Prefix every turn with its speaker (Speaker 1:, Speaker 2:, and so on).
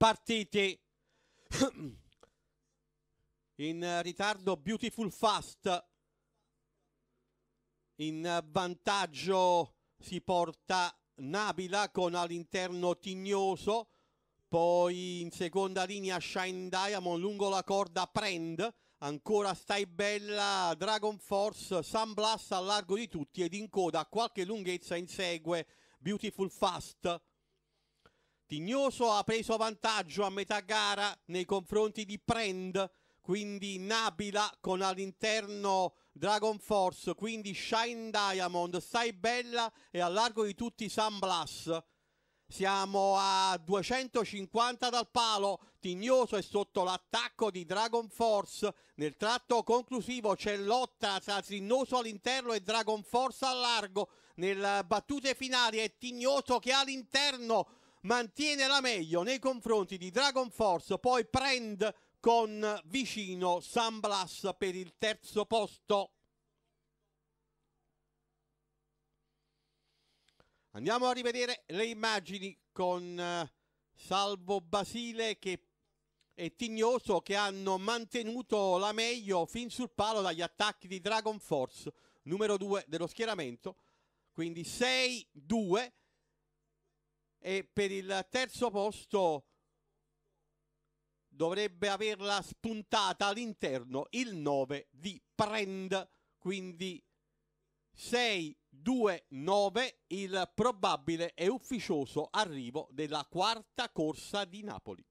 Speaker 1: partiti in ritardo Beautiful Fast in vantaggio si porta Nabila con all'interno Tignoso poi in seconda linea Shine Diamond lungo la corda Prend ancora stai bella Dragon Force Sun Blast a largo di tutti ed in coda a qualche lunghezza insegue Beautiful Fast Tignoso ha preso vantaggio a metà gara nei confronti di Prend, quindi Nabila con all'interno Dragon Force, quindi Shine Diamond, stai Bella e a largo di tutti San Blas. Siamo a 250 dal palo, Tignoso è sotto l'attacco di Dragon Force, nel tratto conclusivo c'è lotta tra Tignoso all'interno e Dragon Force al largo, nelle battute finali è Tignoso che all'interno mantiene la meglio nei confronti di Dragon Force, poi Prend con vicino San Blas per il terzo posto. Andiamo a rivedere le immagini con eh, Salvo Basile che e Tignoso che hanno mantenuto la meglio fin sul palo dagli attacchi di Dragon Force, numero 2 dello schieramento. Quindi 6-2 e per il terzo posto dovrebbe averla spuntata all'interno il 9 di Prend, quindi 6 2 9 il probabile e ufficioso arrivo della quarta corsa di Napoli.